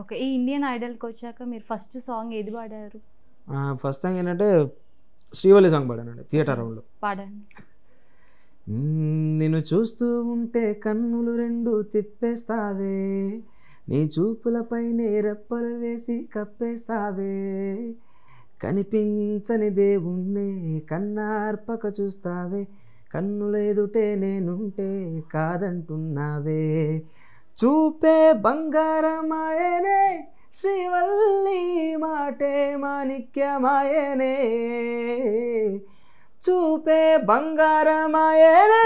okay ఈ Indian ఐడల్కి వచ్చాక మీరు ఫస్ట్ సాంగ్ ఏది పాడారు ఫస్ట్ సాంగ్ ఏంటంటే శ్రీవల్లి సాంగ్ పాడానండి థియేటర్ రౌండ్లో పాడండి నిన్ను చూస్తూ ఉంటే కన్నులు రెండు తిప్పేస్తావే నీ చూపులపైనే రెప్పలు వేసి కప్పేస్తావే కనిపించని దేవుణ్ణే కన్నార్పక చూస్తావే ఎదుటే నేనుంటే కాదంటున్నావే చూపే బంగారమాయనే శ్రీవల్లి మాటే మాణిక్యమాయనే చూపే బంగారమాయనే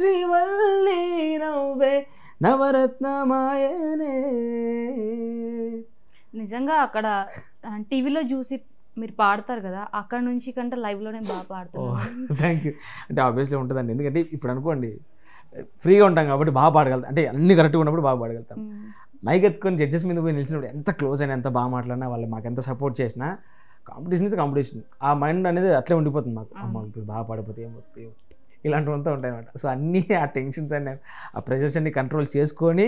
శ్రీవల్లి నవ్వే నవరత్నమాయనే నిజంగా అక్కడ టీవీలో చూసి మీరు పాడతారు కదా అక్కడ నుంచి కంటే లైవ్లోనే బాగా పాడతారు థ్యాంక్ యూ అంటే ఆబ్వియస్లీ ఉంటుందండి ఎందుకంటే ఇప్పుడు అనుకోండి ఫ్రీగా ఉంటాం కాబట్టి బాగా పాడగలుగుతాం అంటే అన్ని కరెక్ట్గా ఉన్నప్పుడు బాగా పాడగలుగుతాం మైక్ ఎత్తుకొని జడ్జెస్ మీద పోయి నిలిచినప్పుడు ఎంత క్లోజ్ అయినా ఎంత బాగా మాట్లాడినా వాళ్ళు మాకు ఎంత సపోర్ట్ చేసినా కాంపిటీషన్ ఇస్ కాంపిటీషన్ ఆ మైండ్ అనేది అట్లే ఉండిపోతుంది మాకు మాకు ఇప్పుడు బాగా పాడిపోతే ఏమవుతుంది ఇలాంటివంతా ఉంటాయి అనమాట సో అన్నీ ఆ టెన్షన్స్ అన్నీ ఆ ప్రెజర్స్ అన్ని కంట్రోల్ చేసుకొని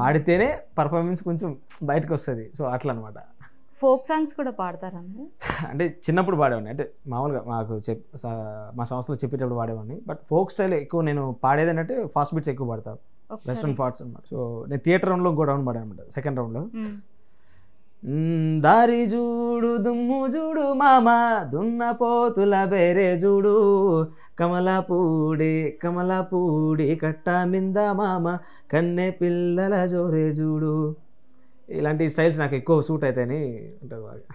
పాడితేనే పర్ఫార్మెన్స్ కొంచెం బయటకు వస్తుంది సో అట్లనమాట ఫోక్ సాంగ్స్ కూడా పాడతారండి అంటే చిన్నప్పుడు పాడేవాడిని అంటే మామూలుగా మాకు చెప్ మా సంస్థలో చెప్పేటప్పుడు పాడేవాడిని బట్ ఫోక్ స్టైల్ ఎక్కువ నేను పాడేది అంటే ఫాస్ట్ బీట్స్ ఎక్కువ పాడతారు వెస్ట్రన్ ఫాట్స్ అనమాట సో నేను థియేటర్ రౌండ్లో లో రౌండ్ పాడాను అనమాట సెకండ్ రౌండ్లో దారి చూడు దుమ్ము చూడు మామ దున్న పోతుల బేరే చూడు కమలాపూడి కమలపూడి కట్టా మింద మామ కన్నె పిల్లల జోరే చూడు ఇలాంటి స్టైల్స్ నాకు ఎక్కువ సూట్ అవుతాయని ఉంటారు బాగా